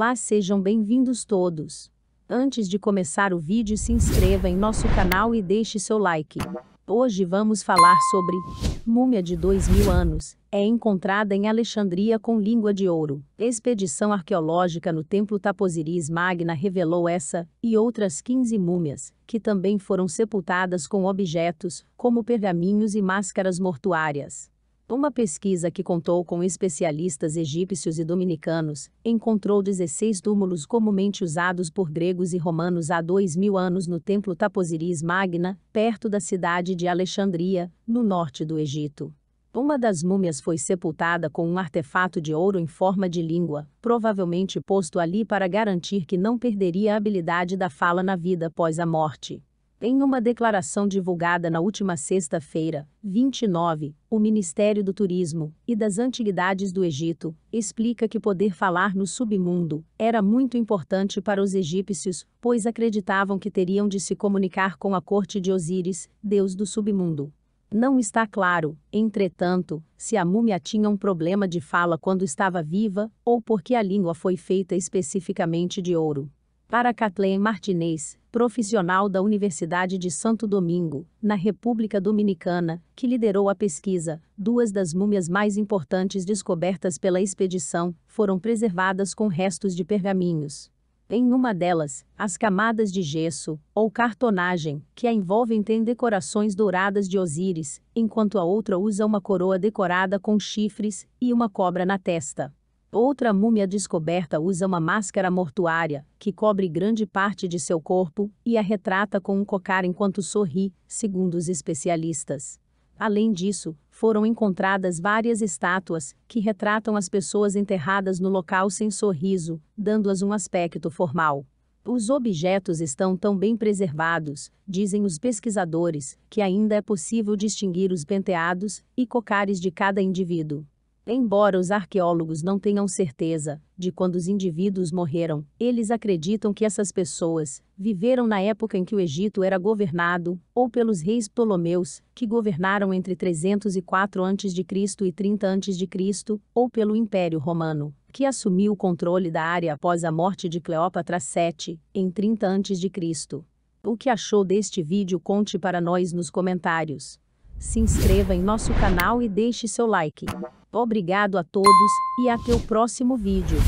Olá, sejam bem-vindos todos. Antes de começar o vídeo, se inscreva em nosso canal e deixe seu like. Hoje vamos falar sobre múmia de 2000 anos. É encontrada em Alexandria com língua de ouro. Expedição arqueológica no templo Taposiris Magna revelou essa e outras 15 múmias, que também foram sepultadas com objetos, como pergaminhos e máscaras mortuárias. Uma pesquisa que contou com especialistas egípcios e dominicanos encontrou 16 túmulos comumente usados por gregos e romanos há dois mil anos no templo Taposiris Magna, perto da cidade de Alexandria, no norte do Egito. Uma das múmias foi sepultada com um artefato de ouro em forma de língua, provavelmente posto ali para garantir que não perderia a habilidade da fala na vida após a morte. Em uma declaração divulgada na última sexta-feira, 29, o Ministério do Turismo e das Antiguidades do Egito explica que poder falar no submundo era muito importante para os egípcios, pois acreditavam que teriam de se comunicar com a corte de Osíris, deus do submundo. Não está claro, entretanto, se a múmia tinha um problema de fala quando estava viva ou porque a língua foi feita especificamente de ouro. Para Kathleen Martinez, profissional da Universidade de Santo Domingo, na República Dominicana, que liderou a pesquisa, duas das múmias mais importantes descobertas pela expedição foram preservadas com restos de pergaminhos. Em uma delas, as camadas de gesso, ou cartonagem, que a envolvem têm decorações douradas de Osíris, enquanto a outra usa uma coroa decorada com chifres e uma cobra na testa. Outra múmia descoberta usa uma máscara mortuária, que cobre grande parte de seu corpo, e a retrata com um cocar enquanto sorri, segundo os especialistas. Além disso, foram encontradas várias estátuas, que retratam as pessoas enterradas no local sem sorriso, dando-as um aspecto formal. Os objetos estão tão bem preservados, dizem os pesquisadores, que ainda é possível distinguir os penteados e cocares de cada indivíduo. Embora os arqueólogos não tenham certeza de quando os indivíduos morreram, eles acreditam que essas pessoas viveram na época em que o Egito era governado, ou pelos reis Ptolomeus, que governaram entre 304 a.C. e 30 a.C., ou pelo Império Romano, que assumiu o controle da área após a morte de Cleópatra VII, em 30 a.C. O que achou deste vídeo conte para nós nos comentários. Se inscreva em nosso canal e deixe seu like. Obrigado a todos e até o próximo vídeo.